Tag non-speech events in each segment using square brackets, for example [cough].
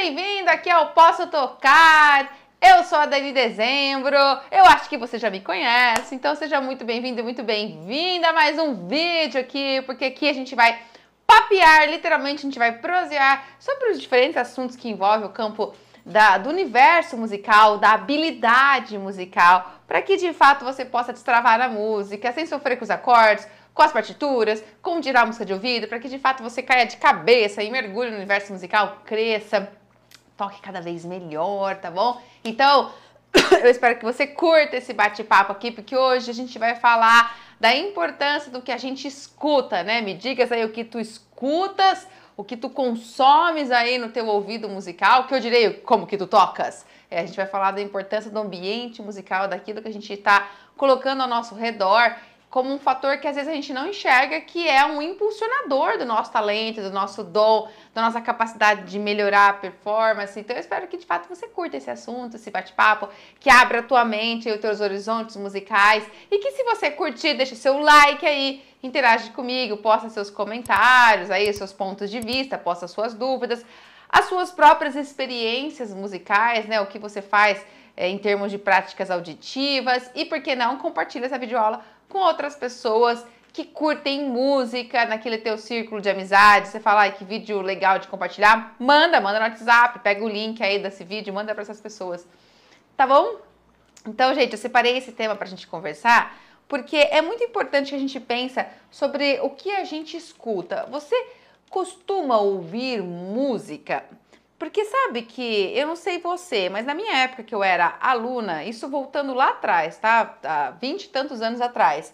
bem-vindo aqui ao Posso Tocar. Eu sou a Dani Dezembro, eu acho que você já me conhece, então seja muito bem-vindo e muito bem-vinda a mais um vídeo aqui, porque aqui a gente vai papear, literalmente a gente vai prosear sobre os diferentes assuntos que envolvem o campo da, do universo musical, da habilidade musical, para que de fato você possa destravar a música sem sofrer com os acordes, com as partituras, com tirar a música de ouvido, para que de fato você caia de cabeça e mergulhe no universo musical, cresça, toque cada vez melhor, tá bom? Então, [coughs] eu espero que você curta esse bate-papo aqui, porque hoje a gente vai falar da importância do que a gente escuta, né? Me digas aí o que tu escutas, o que tu consomes aí no teu ouvido musical, que eu direi como que tu tocas. É, a gente vai falar da importância do ambiente musical, daquilo que a gente está colocando ao nosso redor como um fator que às vezes a gente não enxerga que é um impulsionador do nosso talento, do nosso dom, da nossa capacidade de melhorar a performance. Então eu espero que de fato você curta esse assunto, esse bate-papo, que abra a tua mente e os teus horizontes musicais e que se você curtir, deixa seu like aí, interage comigo, posta seus comentários aí, seus pontos de vista, posta suas dúvidas, as suas próprias experiências musicais, né, o que você faz é, em termos de práticas auditivas e por que não compartilha essa videoaula com outras pessoas que curtem música naquele teu círculo de amizade. Você fala, ai, que vídeo legal de compartilhar. Manda, manda no WhatsApp, pega o link aí desse vídeo, manda para essas pessoas. Tá bom? Então, gente, eu separei esse tema para a gente conversar, porque é muito importante que a gente pense sobre o que a gente escuta. Você costuma ouvir música? Porque sabe que, eu não sei você, mas na minha época que eu era aluna, isso voltando lá atrás, tá? Há vinte e tantos anos atrás,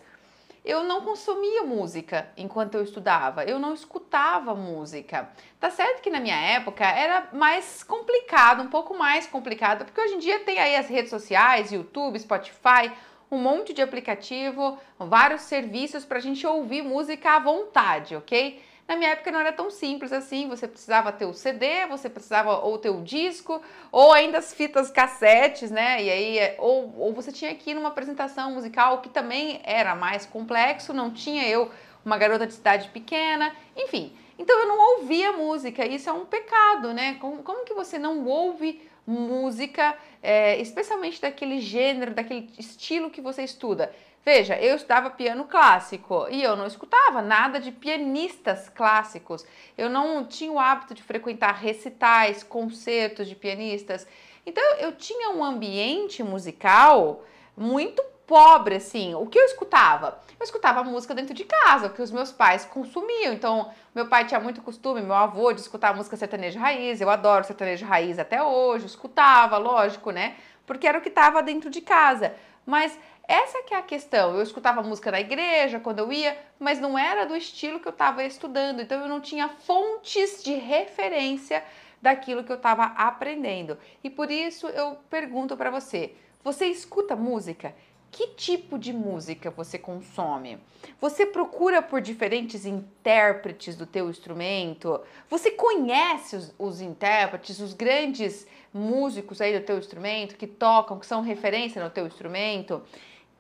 eu não consumia música enquanto eu estudava, eu não escutava música. Tá certo que na minha época era mais complicado, um pouco mais complicado, porque hoje em dia tem aí as redes sociais, YouTube, Spotify, um monte de aplicativo, vários serviços para a gente ouvir música à vontade, ok? Na minha época não era tão simples assim, você precisava ter o CD, você precisava ou ter o disco, ou ainda as fitas cassetes, né? E aí, é, ou, ou você tinha que ir numa apresentação musical que também era mais complexo, não tinha eu uma garota de cidade pequena, enfim. Então eu não ouvia música, isso é um pecado, né? Como, como que você não ouve música, é, especialmente daquele gênero, daquele estilo que você estuda? Veja, eu estudava piano clássico e eu não escutava nada de pianistas clássicos. Eu não tinha o hábito de frequentar recitais, concertos de pianistas. Então eu tinha um ambiente musical muito pobre, assim. O que eu escutava? Eu escutava música dentro de casa, que os meus pais consumiam. Então, meu pai tinha muito costume, meu avô, de escutar música sertaneja raiz. Eu adoro sertaneja raiz até hoje, escutava, lógico, né? Porque era o que estava dentro de casa. Mas essa que é a questão. Eu escutava música na igreja quando eu ia, mas não era do estilo que eu estava estudando, então eu não tinha fontes de referência daquilo que eu estava aprendendo. E por isso eu pergunto para você: você escuta música? Que tipo de música você consome? Você procura por diferentes intérpretes do teu instrumento? Você conhece os, os, intérpretes, os grandes músicos aí do teu instrumento que tocam, que são referência no teu instrumento?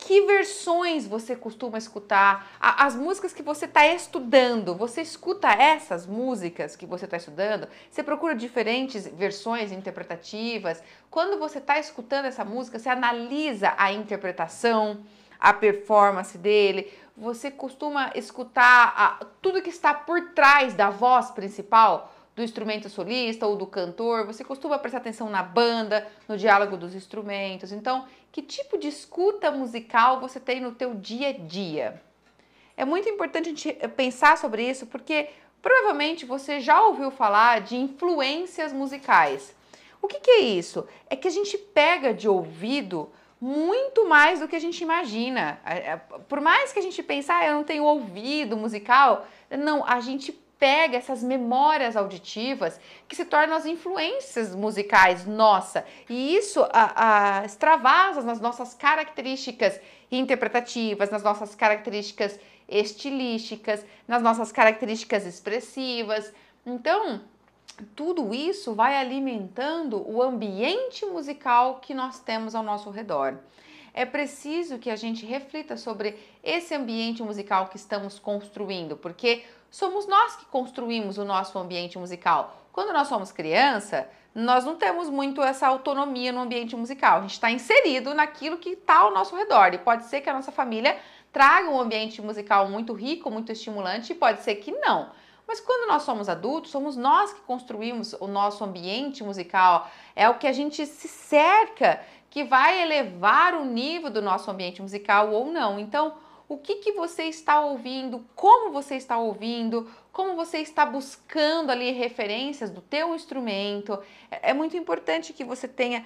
que versões você costuma escutar? As músicas que você está estudando, você escuta essas músicas que você está estudando? Você procura diferentes versões interpretativas? Quando você está escutando essa música, você analisa a interpretação, a performance dele? Você costuma escutar a, tudo que está por trás da voz principal? do instrumento solista ou do cantor, você costuma prestar atenção na banda, no diálogo dos instrumentos. Então, que tipo de escuta musical você tem no teu dia a dia? É muito importante a gente eh, pensar sobre isso porque provavelmente você já ouviu falar de influências musicais. O que, que é isso? É que a gente pega de ouvido muito mais do que a gente imagina. Por mais que a gente pense, ah, eu não tenho ouvido musical, não, a gente pega essas memórias auditivas que se tornam as influências musicais nossa e isso a, a, extravasa nas nossas características interpretativas, nas nossas características estilísticas, nas nossas características expressivas. Então, tudo isso vai alimentando o ambiente musical que nós temos ao nosso redor. É preciso que a gente reflita sobre esse ambiente musical que estamos construindo, porque somos nós que construímos o nosso ambiente musical. Quando nós somos criança, nós não temos muito essa autonomia no ambiente musical. A gente está inserido naquilo que está ao nosso redor. E pode ser que a nossa família traga um ambiente musical muito rico, muito estimulante, e pode ser que não. Mas quando nós somos adultos, somos nós que construímos o nosso ambiente musical, é o que a gente se cerca que vai elevar o nível do nosso ambiente musical ou não. Então, o que, que você está ouvindo, como você está ouvindo, como você está buscando ali referências do teu instrumento. É, é muito importante que você tenha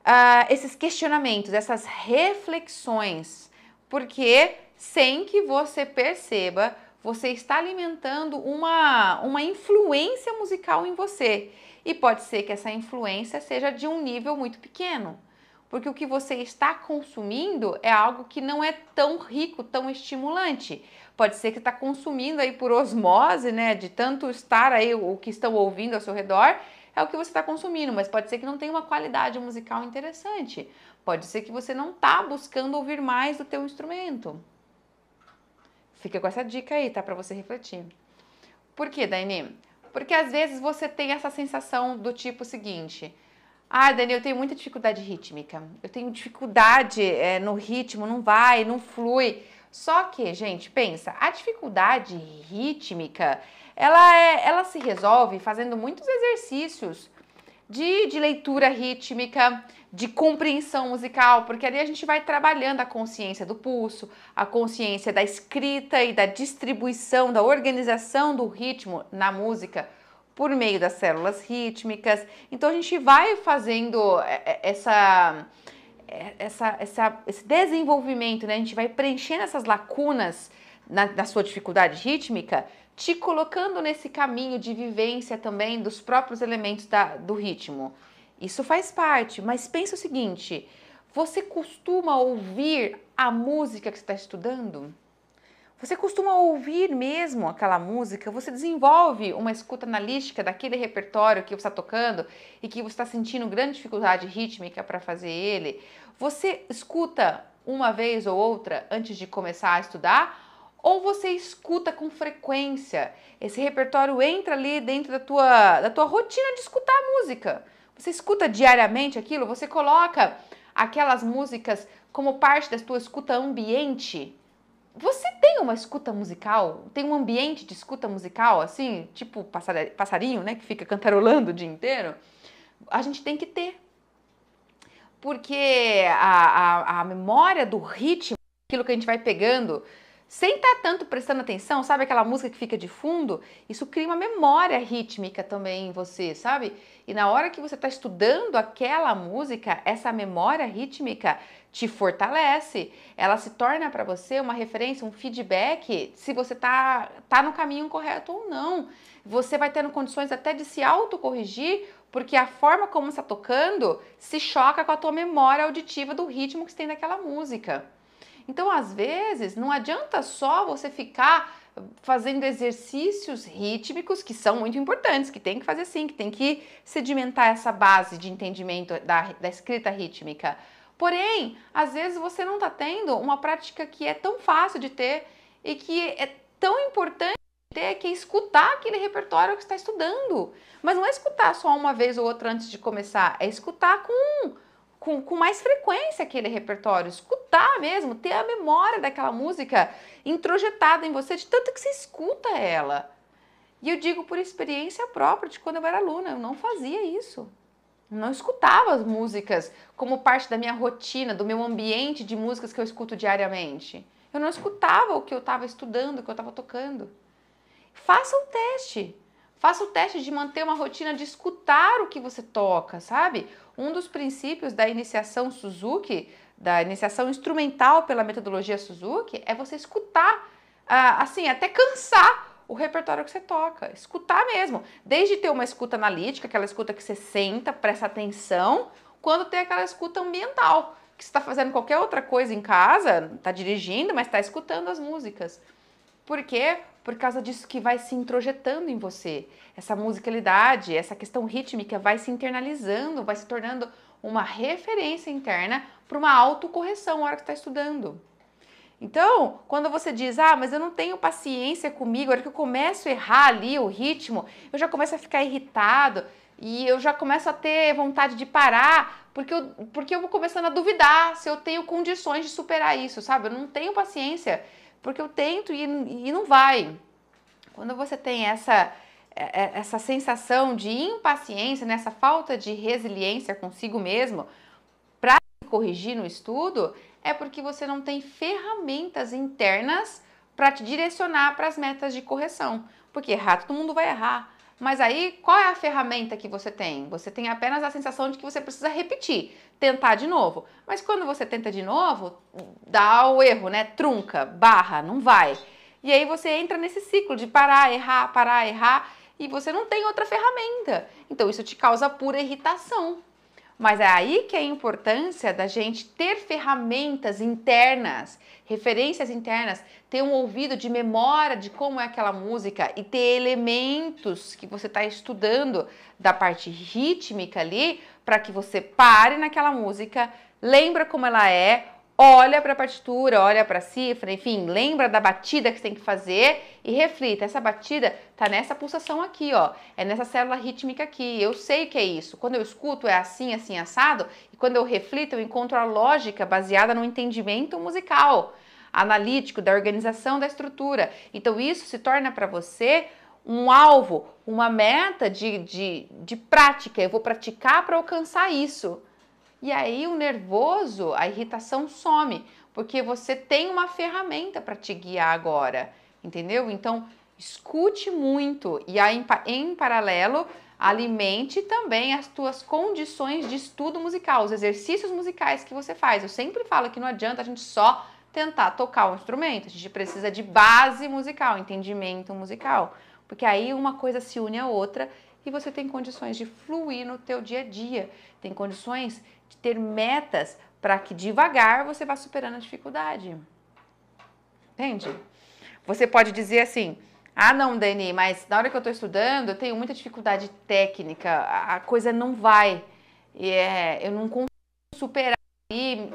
uh, esses questionamentos, essas reflexões, porque sem que você perceba, você está alimentando uma, uma influência musical em você. E pode ser que essa influência seja de um nível muito pequeno porque o que você está consumindo é algo que não é tão rico, tão estimulante. Pode ser que está consumindo aí por osmose, né? De tanto estar aí o que estão ouvindo ao seu redor, é o que você está consumindo, mas pode ser que não tenha uma qualidade musical interessante. Pode ser que você não está buscando ouvir mais do teu instrumento. Fica com essa dica aí, tá? Para você refletir. Por que, Daini? Porque às vezes você tem essa sensação do tipo seguinte: ah, Dani, eu tenho muita dificuldade rítmica. Eu tenho dificuldade é, no ritmo, não vai, não flui. Só que, gente, pensa, a dificuldade rítmica, ela, é, ela se resolve fazendo muitos exercícios de, de leitura rítmica, de compreensão musical, porque ali a gente vai trabalhando a consciência do pulso, a consciência da escrita e da distribuição, da organização do ritmo na música por meio das células rítmicas. Então a gente vai fazendo é, é, essa, é, essa, essa esse desenvolvimento, né? A gente vai preenchendo essas lacunas na, na sua dificuldade rítmica, te colocando nesse caminho de vivência também dos próprios elementos da, do ritmo. Isso faz parte, mas pensa o seguinte: você costuma ouvir a música que está estudando? Você costuma ouvir mesmo aquela música? Você desenvolve uma escuta analítica daquele repertório que você está tocando e que você está sentindo grande dificuldade rítmica para fazer ele? Você escuta uma vez ou outra antes de começar a estudar? Ou você escuta com frequência? Esse repertório entra ali dentro da tua, da tua rotina de escutar a música. Você escuta diariamente aquilo? Você coloca aquelas músicas como parte da tua escuta ambiente? Você tem uma escuta musical? Tem um ambiente de escuta musical, assim, tipo passarinho, né, que fica cantarolando o dia inteiro? A gente tem que ter. Porque a, a, a memória do ritmo, aquilo que a gente vai pegando sem estar tá tanto prestando atenção, sabe aquela música que fica de fundo? Isso cria uma memória rítmica também em você, sabe? E na hora que você está estudando aquela música, essa memória rítmica te fortalece. Ela se torna para você uma referência, um feedback se você tá, tá no caminho correto ou não. Você vai tendo condições até de se autocorrigir, porque a forma como está tocando se choca com a tua memória auditiva do ritmo que você tem naquela música. Então, às vezes, não adianta só você ficar fazendo exercícios rítmicos que são muito importantes, que tem que fazer sim, que tem que sedimentar essa base de entendimento da, da escrita rítmica. Porém, às vezes você não está tendo uma prática que é tão fácil de ter e que é tão importante ter que é escutar aquele repertório que está estudando. Mas não é escutar só uma vez ou outra antes de começar, é escutar com, com, com mais frequência aquele repertório, escutar escutar mesmo, ter a memória daquela música introjetada em você, de tanto que você escuta ela. E eu digo por experiência própria de quando eu era aluna, eu não fazia isso. Eu não escutava as músicas como parte da minha rotina, do meu ambiente de músicas que eu escuto diariamente. Eu não escutava o que eu estava estudando, o que eu estava tocando. Faça um teste. Faça o teste de manter uma rotina de escutar o que você toca, sabe? Um dos princípios da iniciação Suzuki da iniciação instrumental pela metodologia Suzuki é você escutar, ah, assim, até cansar o repertório que você toca. Escutar mesmo. Desde ter uma escuta analítica, aquela escuta que você senta, presta atenção, quando tem aquela escuta ambiental, que você está fazendo qualquer outra coisa em casa, está dirigindo, mas está escutando as músicas. Por quê? Por causa disso que vai se introjetando em você. Essa musicalidade, essa questão rítmica vai se internalizando, vai se tornando uma referência interna para uma autocorreção na hora que está estudando. Então, quando você diz, ah, mas eu não tenho paciência comigo, a hora que eu começo a errar ali o ritmo, eu já começo a ficar irritado e eu já começo a ter vontade de parar, porque eu, porque eu vou começando a duvidar se eu tenho condições de superar isso, sabe? Eu não tenho paciência, porque eu tento e, e não vai. Quando você tem essa é, é, essa sensação de impaciência, nessa né, falta de resiliência consigo mesmo para corrigir no estudo, é porque você não tem ferramentas internas para te direcionar para as metas de correção. Porque errar, todo mundo vai errar. Mas aí, qual é a ferramenta que você tem? Você tem apenas a sensação de que você precisa repetir, tentar de novo. Mas quando você tenta de novo, dá o erro, né? Trunca, barra, não vai. E aí você entra nesse ciclo de parar, errar, parar, errar e você não tem outra ferramenta. Então isso te causa pura irritação. Mas é aí que é a importância da gente ter ferramentas internas, referências internas, ter um ouvido de memória de como é aquela música e ter elementos que você está estudando da parte rítmica ali, para que você pare naquela música, lembra como ela é, olha para a partitura, olha para a cifra, enfim, lembra da batida que você tem que fazer e reflita. Essa batida tá nessa pulsação aqui, ó. É nessa célula rítmica aqui. Eu sei que é isso. Quando eu escuto é assim, assim, assado. E quando eu reflito, eu encontro a lógica baseada no entendimento musical, analítico, da organização da estrutura. Então isso se torna para você um alvo, uma meta de, de, de prática. Eu vou praticar para alcançar isso. E aí o nervoso, a irritação some, porque você tem uma ferramenta para te guiar agora, entendeu? Então, escute muito e aí, em paralelo, alimente também as tuas condições de estudo musical, os exercícios musicais que você faz. Eu sempre falo que não adianta a gente só tentar tocar um instrumento, a gente precisa de base musical, entendimento musical, porque aí uma coisa se une à outra e você tem condições de fluir no teu dia a dia, tem condições de ter metas para que devagar você vá superando a dificuldade. Entende? Você pode dizer assim: ah, não, Dani, mas na hora que eu estou estudando, eu tenho muita dificuldade técnica, a coisa não vai. E é, eu não consigo superar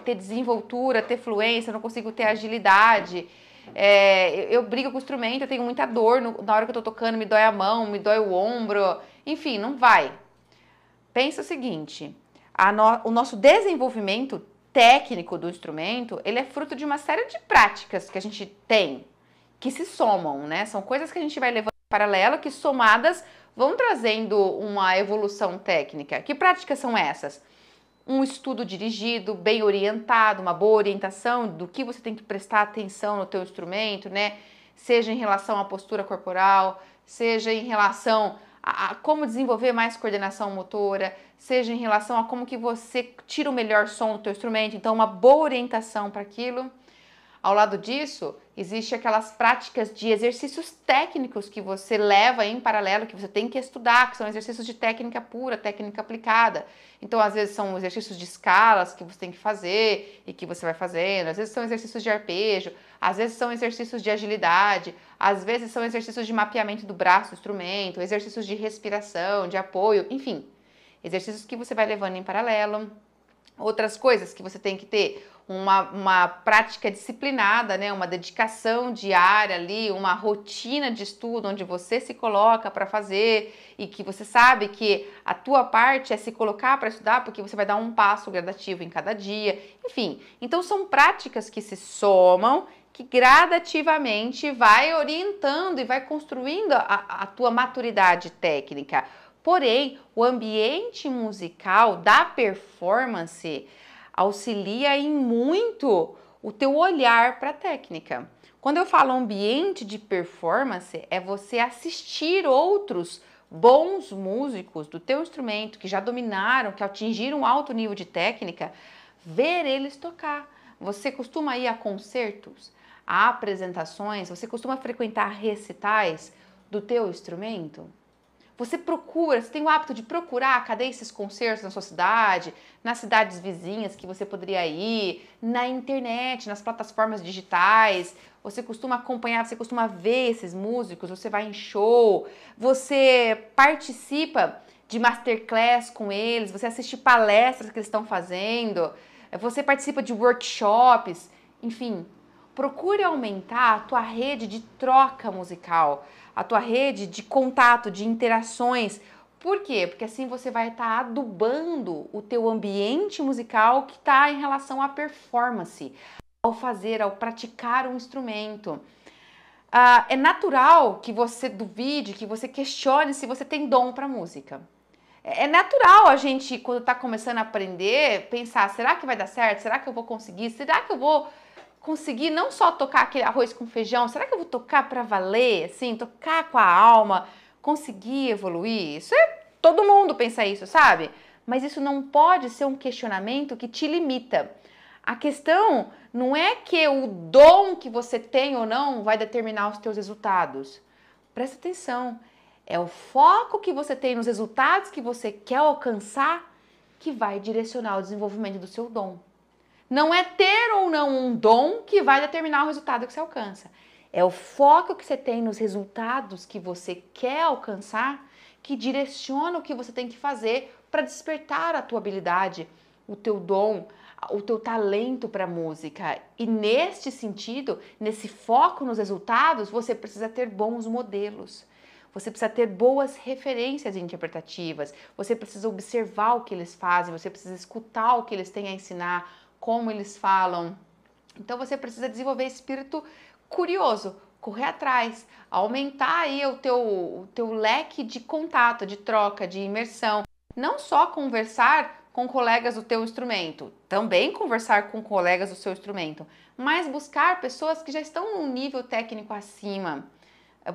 ter desenvoltura, ter fluência, não consigo ter agilidade. É, eu, eu, brigo com o instrumento, eu tenho muita dor no, na hora que eu estou tocando, me dói a mão, me dói o ombro. Enfim, não vai pensa o seguinte, no, o nosso desenvolvimento técnico do instrumento, ele é fruto de uma série de práticas que a gente tem, que se somam, né? São coisas que a gente vai levando em paralelo, que somadas vão trazendo uma evolução técnica. Que práticas são essas? Um estudo dirigido, bem orientado, uma boa orientação do que você tem que prestar atenção no teu instrumento, né? Seja em relação à postura corporal, seja em relação a, como desenvolver mais coordenação motora, seja em relação a como que você tira o melhor som do teu instrumento, então uma boa orientação para aquilo. Ao lado disso, existe aquelas práticas de exercícios técnicos que você leva em paralelo, que você tem que estudar, que são exercícios de técnica pura, técnica aplicada. Então, às vezes são exercícios de escalas que você tem que fazer e que você vai fazendo, às vezes são exercícios de arpejo, às vezes são exercícios de agilidade, às vezes são exercícios de mapeamento do braço instrumento, exercícios de respiração, de apoio, enfim. Exercícios que você vai levando em paralelo, outras coisas que você tem que ter uma, uma prática disciplinada, né? uma dedicação diária ali, uma rotina de estudo onde você se coloca para fazer e que você sabe que a tua parte é se colocar para estudar porque você vai dar um passo gradativo em cada dia, enfim. Então são práticas que se somam que gradativamente vai orientando e vai construindo a, a tua maturidade técnica. Porém, o ambiente musical da performance auxilia em muito o teu olhar para a técnica. Quando eu falo ambiente de performance, é você assistir outros bons músicos do teu instrumento que já dominaram, que atingiram um alto nível de técnica, ver eles tocar. Você costuma ir a concertos, a apresentações, você costuma frequentar recitais do teu instrumento? Você procura, você tem o hábito de procurar cadê esses concertos na sua cidade, nas cidades vizinhas que você poderia ir, na internet, nas plataformas digitais. Você costuma acompanhar, você costuma ver esses músicos, você vai em show, você participa de masterclass com eles, você assiste palestras que eles estão fazendo, você participa de workshops, enfim, procure aumentar a tua rede de troca musical, a tua rede de contato, de interações. Por quê? Porque assim você vai estar tá adubando o teu ambiente musical que está em relação à performance, ao fazer, ao praticar um instrumento. Ah, é natural que você duvide, que você questione se você tem dom para música. É, é natural a gente, quando está começando a aprender, pensar: será que vai dar certo? Será que eu vou conseguir? Será que eu vou conseguir não só tocar aquele arroz com feijão, será que eu vou tocar para valer, assim, tocar com a alma, conseguir evoluir? Isso é todo mundo pensa isso, sabe? Mas isso não pode ser um questionamento que te limita. A questão não é que o dom que você tem ou não vai determinar os teus resultados. Presta atenção. É o foco que você tem nos resultados que você quer alcançar que vai direcionar o desenvolvimento do seu dom. Não é ter ou não um dom que vai determinar o resultado que você alcança. É o foco que você tem nos resultados que você quer alcançar que direciona o que você tem que fazer para despertar a tua habilidade, o teu dom, o teu talento para música. E neste sentido, nesse foco nos resultados, você precisa ter bons modelos. Você precisa ter boas referências interpretativas, você precisa observar o que eles fazem, você precisa escutar o que eles têm a ensinar, como eles falam. Então você precisa desenvolver espírito curioso, correr atrás, aumentar aí o teu, o teu leque de contato, de troca, de imersão. Não só conversar com colegas do teu instrumento, também conversar com colegas do seu instrumento, mas buscar pessoas que já estão num nível técnico acima,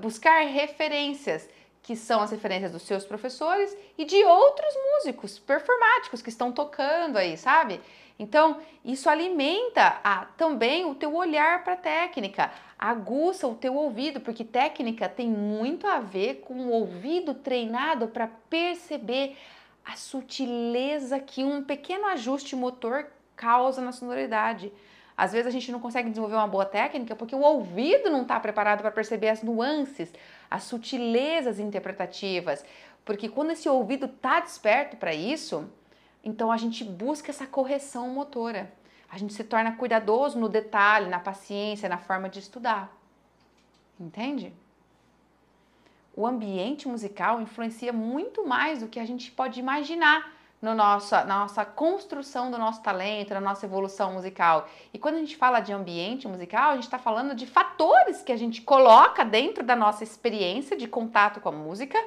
buscar referências que são as referências dos seus professores e de outros músicos performáticos que estão tocando aí, sabe? Então, isso alimenta a, ah, também o teu olhar para a técnica, aguça o teu ouvido, porque técnica tem muito a ver com o ouvido treinado para perceber a sutileza que um pequeno ajuste motor causa na sonoridade. Às vezes a gente não consegue desenvolver uma boa técnica porque o ouvido não está preparado para perceber as nuances, as sutilezas interpretativas. Porque quando esse ouvido está desperto para isso, então a gente busca essa correção motora. A gente se torna cuidadoso no detalhe, na paciência, na forma de estudar. Entende? O ambiente musical influencia muito mais do que a gente pode imaginar no nosso na nossa construção do nosso talento, na nossa evolução musical. E quando a gente fala de ambiente musical, a gente está falando de fatores que a gente coloca dentro da nossa experiência de contato com a música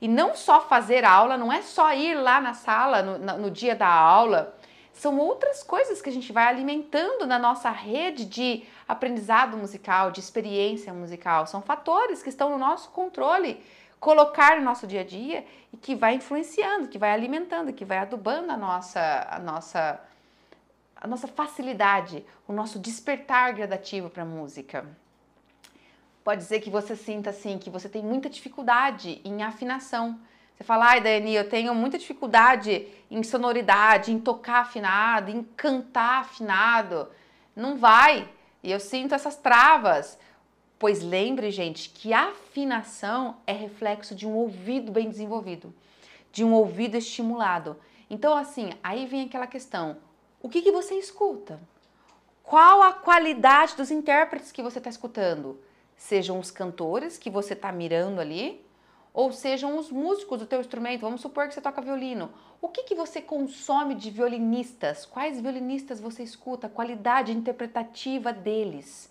e não só fazer a aula, não é só ir lá na sala no, no dia da aula. São outras coisas que a gente vai alimentando na nossa rede de aprendizado musical, de experiência musical. São fatores que estão no nosso controle colocar no nosso dia a dia e que vai influenciando, que vai alimentando, que vai adubando a nossa, a nossa, a nossa facilidade, o nosso despertar gradativo para a música. Pode ser que você sinta assim que você tem muita dificuldade em afinação. Você fala, ai Dani, eu tenho muita dificuldade em sonoridade, em tocar afinado, em cantar afinado. Não vai. E eu sinto essas travas. Pois lembre, gente, que a afinação é reflexo de um ouvido bem desenvolvido, de um ouvido estimulado. Então, assim, aí vem aquela questão: o que, que você escuta? Qual a qualidade dos intérpretes que você está escutando? Sejam os cantores que você está mirando ali, ou sejam os músicos do teu instrumento. Vamos supor que você toca violino. O que, que você consome de violinistas? Quais violinistas você escuta? qualidade interpretativa deles?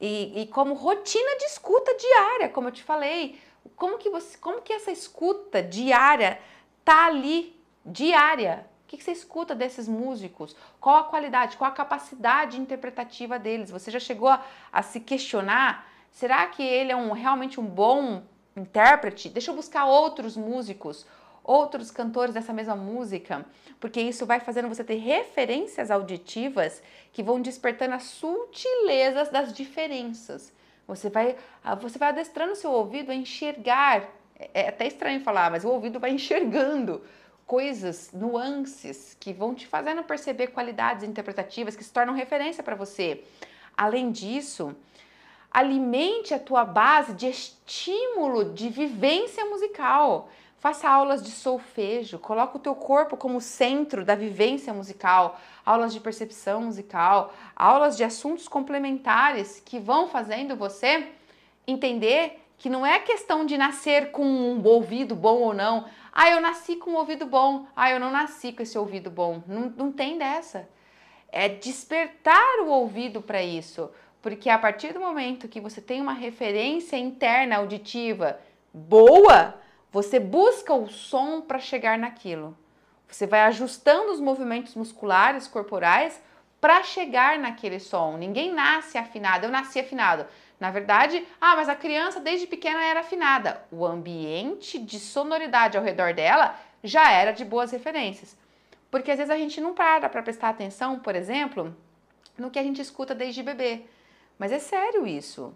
E, e, como rotina de escuta diária, como eu te falei, como que você, como que essa escuta diária tá ali diária? O que, que você escuta desses músicos? Qual a qualidade? Qual a capacidade interpretativa deles? Você já chegou a, a se questionar? Será que ele é um, realmente um bom intérprete? Deixa eu buscar outros músicos, outros cantores dessa mesma música, porque isso vai fazendo você ter referências auditivas que vão despertando as sutilezas das diferenças. Você vai, ah, você vai adestrando seu ouvido a enxergar. É, é até estranho falar, mas o ouvido vai [laughs] enxergando coisas, nuances que vão te fazendo perceber qualidades interpretativas que se tornam referência para você. Além disso, Alimente a tua base de estímulo de vivência musical. Faça aulas de solfejo, coloca o teu corpo como centro da vivência musical, aulas de percepção musical, aulas de assuntos complementares que vão fazendo você entender que não é questão de nascer com um ouvido bom ou não. Ah, eu nasci com um ouvido bom. Ah, eu não nasci com esse ouvido bom. Não, não tem dessa. É despertar o ouvido para isso. Porque a partir do momento que você tem uma referência interna auditiva boa, você busca o som para chegar naquilo. Você vai ajustando os movimentos musculares corporais para chegar naquele som. Ninguém nasce afinado. Eu nasci afinado. Na verdade, ah, mas a criança desde pequena era afinada. O ambiente de sonoridade ao redor dela já era de boas referências. Porque às vezes a gente não para para prestar atenção, por exemplo, no que a gente escuta desde bebê. Mas é sério isso.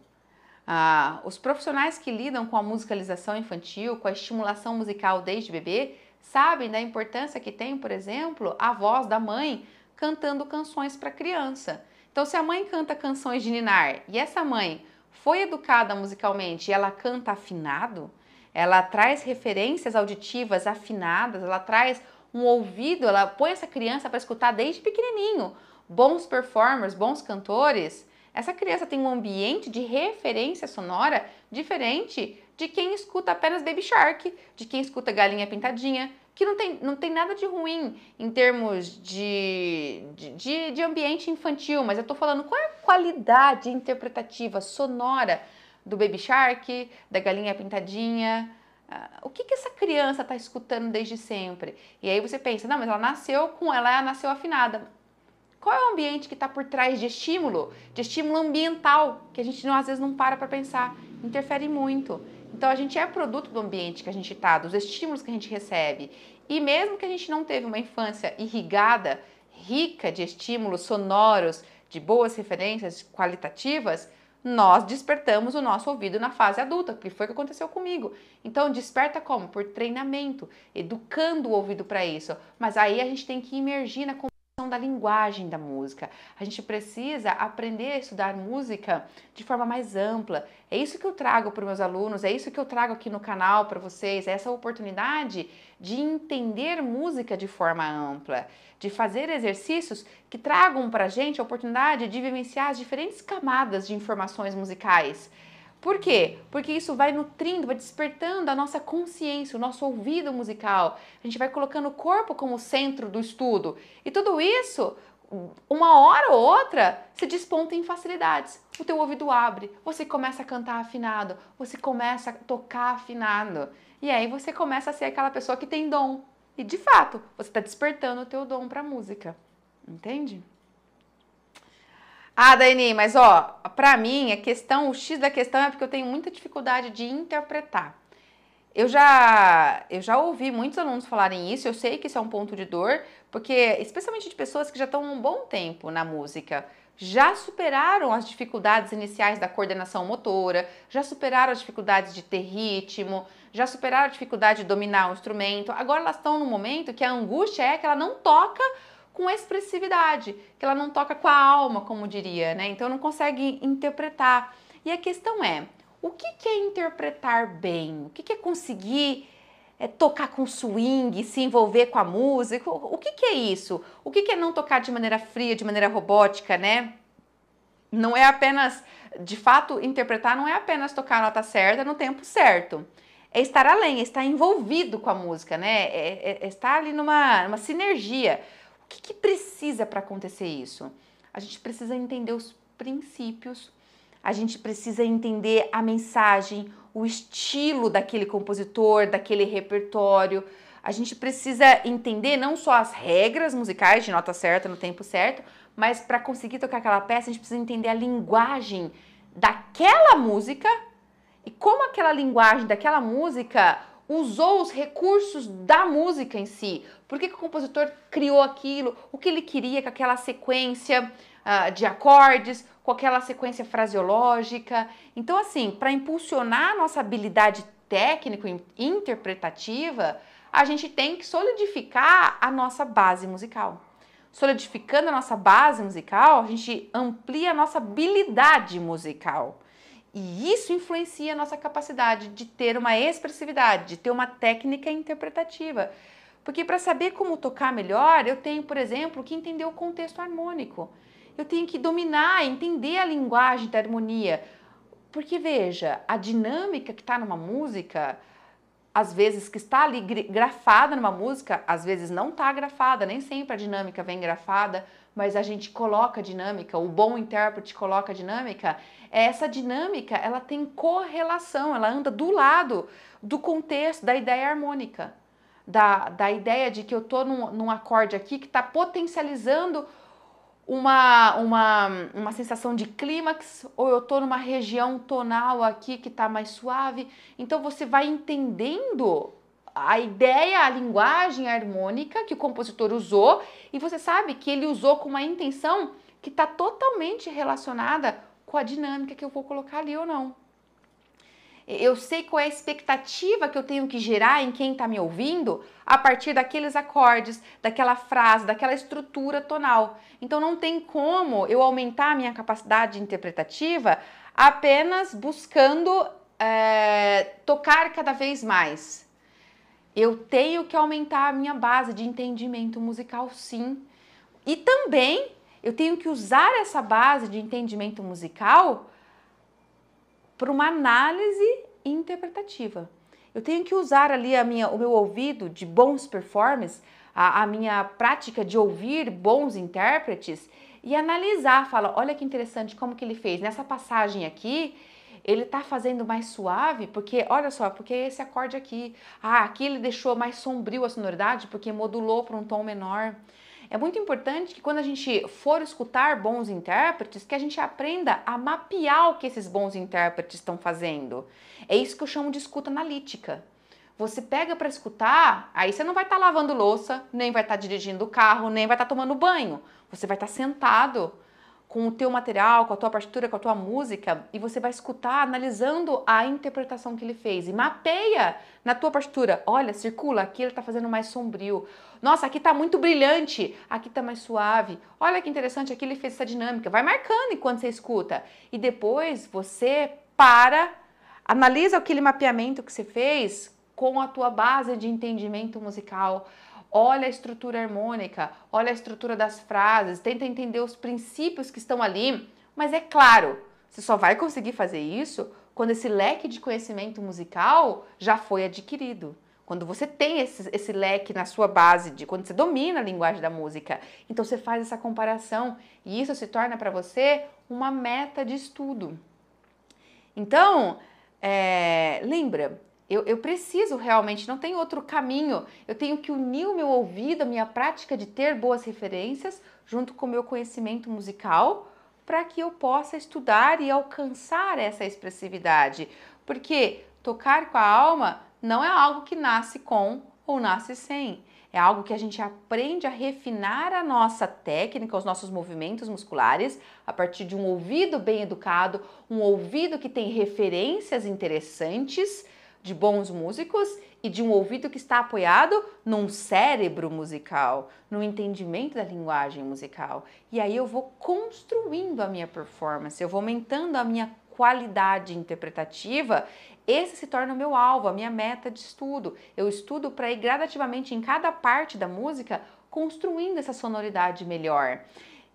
Ah, os profissionais que lidam com a musicalização infantil, com a estimulação musical desde bebê, sabem da importância que tem, por exemplo, a voz da mãe cantando canções para criança. Então, se a mãe canta canções de ninar e essa mãe foi educada musicalmente e ela canta afinado, ela traz referências auditivas afinadas, ela traz um ouvido, ela põe essa criança para escutar desde pequenininho. Bons performers, bons cantores essa criança tem um ambiente de referência sonora diferente de quem escuta apenas Baby Shark, de quem escuta Galinha Pintadinha, que não tem, não tem nada de ruim em termos de, de, de ambiente infantil, mas eu estou falando qual é a qualidade interpretativa sonora do Baby Shark, da Galinha Pintadinha, ah, o que, que essa criança está escutando desde sempre? E aí você pensa, não, mas ela nasceu com, ela nasceu afinada. Qual é o ambiente que está por trás de estímulo? De estímulo ambiental, que a gente não, às vezes não para para pensar, interfere muito. Então a gente é produto do ambiente que a gente está, dos estímulos que a gente recebe. E mesmo que a gente não teve uma infância irrigada, rica de estímulos sonoros, de boas referências qualitativas, nós despertamos o nosso ouvido na fase adulta, que foi o que aconteceu comigo. Então, desperta como? Por treinamento, educando o ouvido para isso. Mas aí a gente tem que imergir na da linguagem da música. A gente precisa aprender a estudar música de forma mais ampla. É isso que eu trago para os meus alunos, é isso que eu trago aqui no canal para vocês, é essa oportunidade de entender música de forma ampla, de fazer exercícios que tragam para a gente a oportunidade de vivenciar as diferentes camadas de informações musicais por quê? Porque isso vai nutrindo, vai despertando a nossa consciência, o nosso ouvido musical. A gente vai colocando o corpo como centro do estudo. E tudo isso, uma hora ou outra, se desponta em facilidades. O teu ouvido abre, você começa a cantar afinado, você começa a tocar afinado. E aí você começa a ser aquela pessoa que tem dom. E de fato, você está despertando o teu dom para a música. Entende? Ah, Daini, mas ó, para mim a questão, o X da questão é porque eu tenho muita dificuldade de interpretar. Eu já, eu já ouvi muitos alunos falarem isso, eu sei que isso é um ponto de dor, porque especialmente de pessoas que já estão um bom tempo na música, já superaram as dificuldades iniciais da coordenação motora, já superaram as dificuldades de ter ritmo, já superaram a dificuldade de dominar o instrumento. Agora elas estão num momento que a angústia é que ela não toca com expressividade, que ela não toca com a alma, como diria, né? Então não consegue interpretar. E a questão é, o que, é interpretar bem? O que, é conseguir é, tocar com swing, se envolver com a música? O, que, é isso? O que, que é não tocar de maneira fria, de maneira robótica, né? Não é apenas, de fato, interpretar não é apenas tocar a nota certa no tempo certo é estar além, é estar envolvido com a música, né? É, é, é estar ali numa, numa sinergia que, que precisa para acontecer isso? A gente precisa entender os princípios, a gente precisa entender a mensagem, o estilo daquele compositor, daquele repertório. A gente precisa entender não só as regras musicais de nota certa, no tempo certo, mas para conseguir tocar aquela peça, a gente precisa entender a linguagem daquela música e como aquela linguagem daquela música usou os recursos da música em si. Por que, que o compositor criou aquilo? O que ele queria com aquela sequência uh, de acordes, com aquela sequência fraseológica? Então, assim, para impulsionar a nossa habilidade técnica e interpretativa, a gente tem que solidificar a nossa base musical. Solidificando a nossa base musical, a gente amplia a nossa habilidade musical. E isso influencia a nossa capacidade de ter uma expressividade, de ter uma técnica interpretativa. Porque para saber como tocar melhor, eu tenho, por exemplo, que entender o contexto harmônico. Eu tenho que dominar, entender a linguagem da harmonia. Porque veja, a dinâmica que está numa música, às vezes que está ali grafada numa música, às vezes não está grafada, nem sempre a dinâmica vem grafada, mas a gente coloca a dinâmica, o bom intérprete coloca a dinâmica é, essa dinâmica ela tem correlação, ela anda do lado do contexto da ideia harmônica, da, da ideia de que eu estou num, num acorde aqui que está potencializando uma, uma, uma sensação de clímax, ou eu estou numa região tonal aqui que está mais suave. Então você vai entendendo a ideia, a linguagem harmônica que o compositor usou, e você sabe que ele usou com uma intenção que está totalmente relacionada com a dinâmica que eu vou colocar ali ou não. Eu sei qual é a expectativa que eu tenho que gerar em quem está me ouvindo a partir daqueles acordes, daquela frase, daquela estrutura tonal. Então não tem como eu aumentar a minha capacidade interpretativa apenas buscando é, tocar cada vez mais. Eu tenho que aumentar a minha base de entendimento musical, sim. E também eu tenho que usar essa base de entendimento musical para uma análise interpretativa. Eu tenho que usar ali a minha, o meu ouvido de bons performers, a, a minha prática de ouvir bons intérpretes e analisar, fala, olha que interessante como que ele fez. Nessa passagem aqui, ele tá fazendo mais suave, porque olha só, porque esse acorde aqui, ah, aqui ele deixou mais sombrio a sonoridade, porque modulou para um tom menor é muito importante que quando a gente for escutar bons intérpretes, que a gente aprenda a mapear o que esses bons intérpretes estão fazendo. É isso que eu chamo de escuta analítica. Você pega para escutar, aí você não vai estar tá lavando louça, nem vai estar tá dirigindo o carro, nem vai estar tá tomando banho. Você vai estar tá sentado com o teu material, com a tua partitura, com a tua música, e você vai escutar analisando a interpretação que ele fez e mapeia na tua partitura. Olha, circula, aqui ele tá fazendo mais sombrio. Nossa, aqui tá muito brilhante, aqui tá mais suave. Olha que interessante, aqui ele fez essa dinâmica. Vai marcando enquanto você escuta. E depois você para, analisa aquele mapeamento que você fez com a tua base de entendimento musical olha a estrutura harmônica, olha a estrutura das frases, tenta entender os princípios que estão ali, mas é claro, você só vai conseguir fazer isso quando esse leque de conhecimento musical já foi adquirido. Quando você tem esse, esse leque na sua base, de quando você domina a linguagem da música, então você faz essa comparação e isso se torna para você uma meta de estudo. Então, é, lembra, eu, eu, preciso realmente, não tem outro caminho. Eu tenho que unir o meu ouvido, a minha prática de ter boas referências, junto com o meu conhecimento musical, para que eu possa estudar e alcançar essa expressividade. Porque tocar com a alma não é algo que nasce com ou nasce sem. É algo que a gente aprende a refinar a nossa técnica, os nossos movimentos musculares, a partir de um ouvido bem educado, um ouvido que tem referências interessantes de bons músicos e de um ouvido que está apoiado num cérebro musical, no entendimento da linguagem musical. E aí eu vou construindo a minha performance, eu vou aumentando a minha qualidade interpretativa, esse se torna o meu alvo, a minha meta de estudo. Eu estudo para ir gradativamente em cada parte da música construindo essa sonoridade melhor.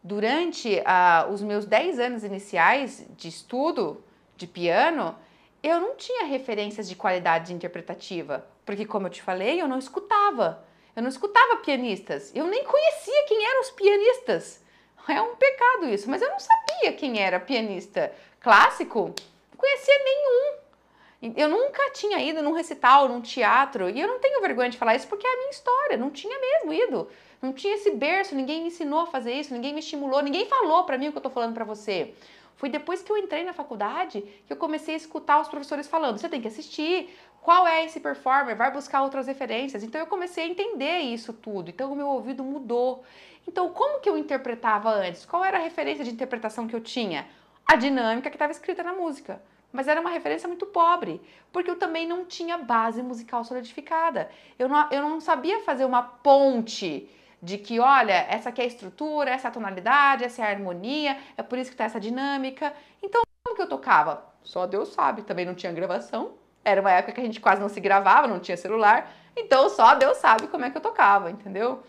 Durante uh, os meus 10 anos iniciais de estudo de piano, eu não tinha referências de qualidade interpretativa, porque como eu te falei, eu não escutava. Eu não escutava pianistas, eu nem conhecia quem eram os pianistas. É um pecado isso, mas eu não sabia quem era pianista clássico, não conhecia nenhum. Eu nunca tinha ido num recital, num teatro, e eu não tenho vergonha de falar isso porque é a minha história, não tinha mesmo ido. Não tinha esse berço, ninguém me ensinou a fazer isso, ninguém me estimulou, ninguém falou para mim o que eu tô falando para você. Foi depois que eu entrei na faculdade que eu comecei a escutar os professores falando: você tem que assistir, qual é esse performer, vai buscar outras referências. Então eu comecei a entender isso tudo. Então o meu ouvido mudou. Então como que eu interpretava antes? Qual era a referência de interpretação que eu tinha? A dinâmica que estava escrita na música mas era uma referência muito pobre, porque eu também não tinha base musical solidificada. Eu não, eu não sabia fazer uma ponte de que, olha, essa aqui é a estrutura, essa é a tonalidade, essa é a harmonia, é por isso que está essa dinâmica. Então, como que eu tocava? Só Deus sabe, também não tinha gravação. Era uma época que a gente quase não se gravava, não tinha celular. Então, só Deus sabe como é que eu tocava, entendeu?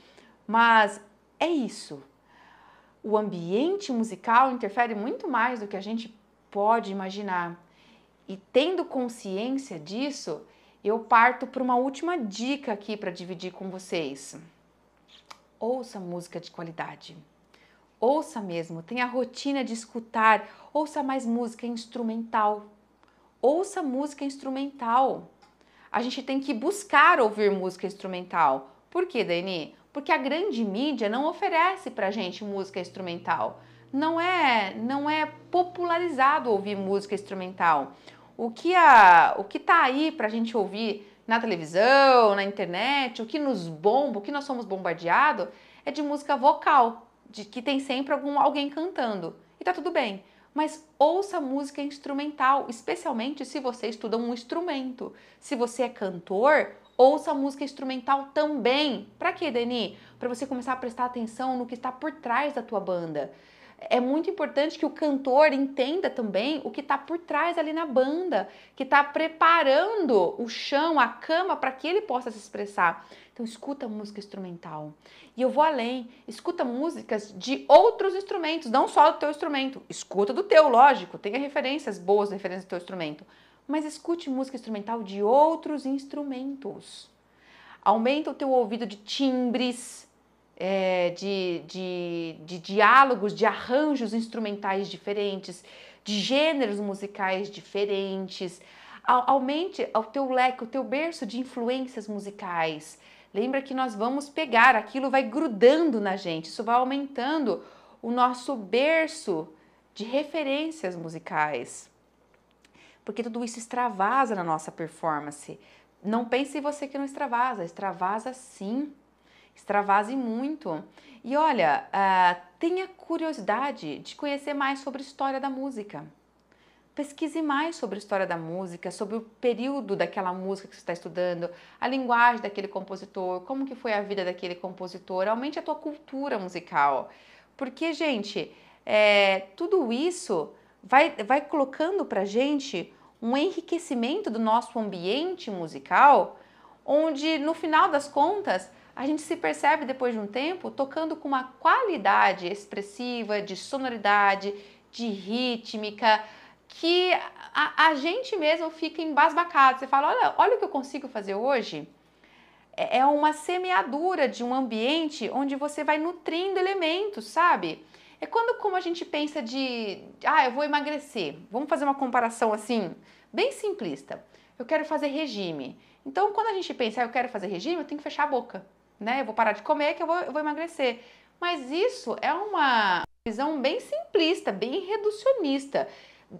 Mas é isso. O ambiente musical interfere muito mais do que a gente pode imaginar. E tendo consciência disso, eu parto para uma última dica aqui para dividir com vocês ouça música de qualidade. Ouça mesmo, tenha a rotina de escutar, ouça mais música instrumental. Ouça música instrumental. A gente tem que buscar ouvir música instrumental. Por quê, Dani? Porque a grande mídia não oferece pra gente música instrumental. Não é, não é popularizado ouvir música instrumental. O que a, o que tá aí pra gente ouvir na televisão, na internet, o que nos bomba, o que nós somos bombardeados é de música vocal, de que tem sempre algum alguém cantando. E tá tudo bem. Mas ouça música instrumental, especialmente se você estuda um instrumento. Se você é cantor, ouça música instrumental também. Para quê, Deni? Para você começar a prestar atenção no que está por trás da tua banda é muito importante que o cantor entenda também o que está por trás ali na banda, que está preparando o chão, a cama para que ele possa se expressar. Então escuta música instrumental. E eu vou além, escuta músicas de outros instrumentos, não só do teu instrumento. Escuta do teu, lógico, tenha referências boas, referências do teu instrumento, mas escute música instrumental de outros instrumentos. Aumenta o teu ouvido de timbres, é, de, de, de diálogos, de arranjos instrumentais diferentes, de gêneros musicais diferentes. Aumente o teu leque, o teu berço de influências musicais. Lembra que nós vamos pegar, aquilo vai grudando na gente, isso vai aumentando o nosso berço de referências musicais. Porque tudo isso extravasa na nossa performance. Não pense em você que não extravasa, extravasa sim extravase muito. E olha, uh, tenha curiosidade de conhecer mais sobre a história da música. Pesquise mais sobre a história da música, sobre o período daquela música que você está estudando, a linguagem daquele compositor, como que foi a vida daquele compositor, aumente a tua cultura musical. Porque, gente, é, tudo isso vai, vai colocando pra gente um enriquecimento do nosso ambiente musical, onde no final das contas a gente se percebe depois de um tempo tocando com uma qualidade expressiva, de sonoridade, de rítmica, que a, a gente mesmo fica embasbacado. Você fala, olha, olha o que eu consigo fazer hoje. É, é, uma semeadura de um ambiente onde você vai nutrindo elementos, sabe? É quando como a gente pensa de, ah, eu vou emagrecer. Vamos fazer uma comparação assim, bem simplista. Eu quero fazer regime. Então, quando a gente pensa, ah, eu quero fazer regime, eu tenho que fechar a boca né? Eu vou parar de comer que eu vou, eu vou emagrecer. Mas isso é uma visão bem simplista, bem reducionista.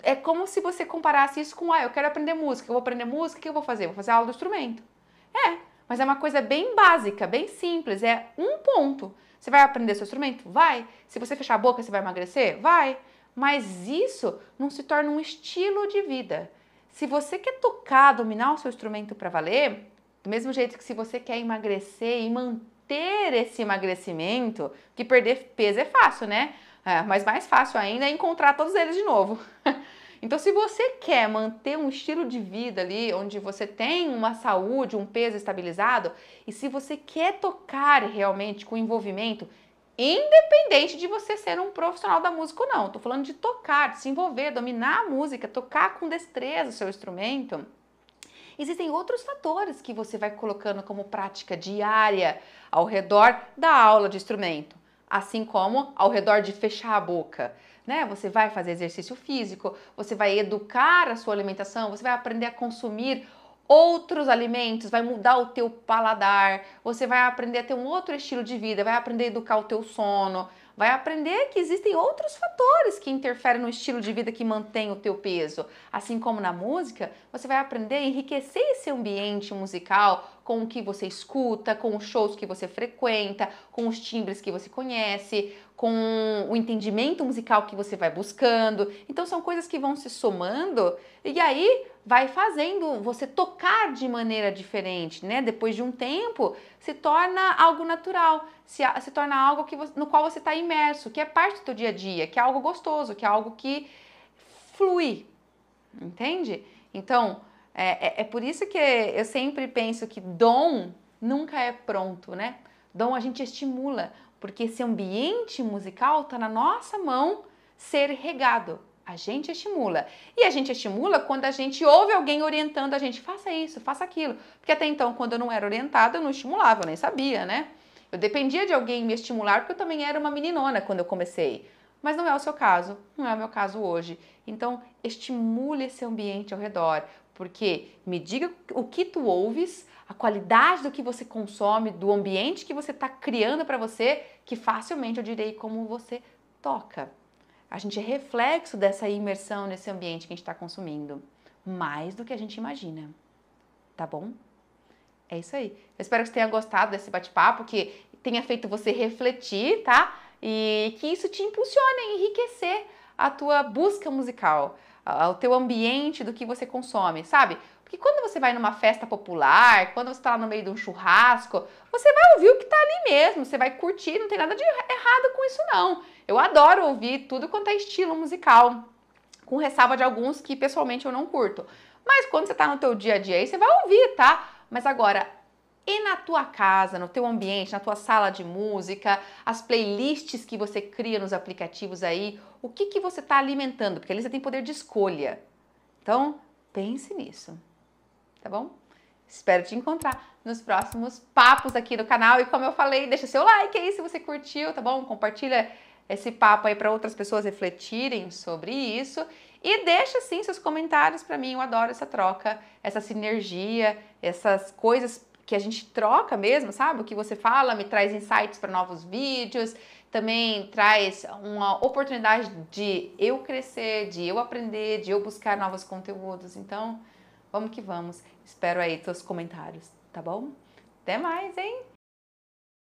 É como se você comparasse isso com, ah, eu quero aprender música, eu vou aprender música, o que eu vou fazer? vou fazer aula do instrumento. É, mas é uma coisa bem básica, bem simples, é um ponto. Você vai aprender seu instrumento? Vai. Se você fechar a boca, você vai emagrecer? Vai. Mas isso não se torna um estilo de vida. Se você quer tocar, dominar o seu instrumento para valer, do mesmo jeito que se você quer emagrecer e manter esse emagrecimento, que perder peso é fácil, né? É, mas mais fácil ainda é encontrar todos eles de novo. [laughs] então, se você quer manter um estilo de vida ali, onde você tem uma saúde, um peso estabilizado, e se você quer tocar realmente com envolvimento, independente de você ser um profissional da música ou não, estou falando de tocar, de se envolver, dominar a música, tocar com destreza o seu instrumento existem outros fatores que você vai colocando como prática diária ao redor da aula de instrumento, assim como ao redor de fechar a boca. Né? Você vai fazer exercício físico, você vai educar a sua alimentação, você vai aprender a consumir outros alimentos, vai mudar o teu paladar, você vai aprender a ter um outro estilo de vida, vai aprender a educar o teu sono, vai aprender que existem outros fatores que interferem no estilo de vida que mantém o teu peso. Assim como na música, você vai aprender a enriquecer esse ambiente musical com o que você escuta, com os shows que você frequenta, com os timbres que você conhece, com o entendimento musical que você vai buscando. Então são coisas que vão se somando e aí vai fazendo você tocar de maneira diferente, né? Depois de um tempo, se torna algo natural, se, se torna algo que você, no qual você está imerso, que é parte do seu dia a dia, que é algo gostoso, que é algo que flui, entende? Então, é, é, é por isso que eu sempre penso que dom nunca é pronto, né? Dom a gente estimula, porque esse ambiente musical está na nossa mão ser regado. A gente estimula. E a gente estimula quando a gente ouve alguém orientando a gente, faça isso, faça aquilo. Porque até então, quando eu não era orientada, eu não estimulava, eu nem sabia, né? Eu dependia de alguém me estimular, porque eu também era uma meninona quando eu comecei. Mas não é o seu caso, não é o meu caso hoje. Então, estimule esse ambiente ao redor, porque me diga o que tu ouves, a qualidade do que você consome, do ambiente que você está criando para você, que facilmente eu direi como você toca. A gente é reflexo dessa imersão nesse ambiente que a gente está consumindo, mais do que a gente imagina. Tá bom? É isso aí. Eu espero que você tenha gostado desse bate-papo, que tenha feito você refletir, tá? E que isso te impulsione a enriquecer a tua busca musical, ao teu ambiente do que você consome, sabe? Porque quando você vai numa festa popular, quando você está lá no meio de um churrasco, você vai ouvir o que está ali mesmo, você vai curtir, não tem nada de errado com isso não. Eu adoro ouvir tudo quanto é estilo musical, com ressalva de alguns que pessoalmente eu não curto. Mas quando você está no teu dia a dia aí, você vai ouvir, tá? Mas agora, e na tua casa, no teu ambiente, na tua sala de música, as playlists que você cria nos aplicativos aí, o que, que você está alimentando? Porque ali você tem poder de escolha. Então, pense nisso, tá bom? Espero te encontrar nos próximos papos aqui no canal. E como eu falei, deixa seu like aí se você curtiu, tá bom? Compartilha esse papo aí para outras pessoas refletirem sobre isso. E deixa sim seus comentários para mim. Eu adoro essa troca, essa sinergia, essas coisas que a gente troca mesmo, sabe? O que você fala me traz insights para novos vídeos, também traz uma oportunidade de eu crescer, de eu aprender, de eu buscar novos conteúdos. Então, vamos que vamos. Espero aí seus comentários, tá bom? Até mais, hein?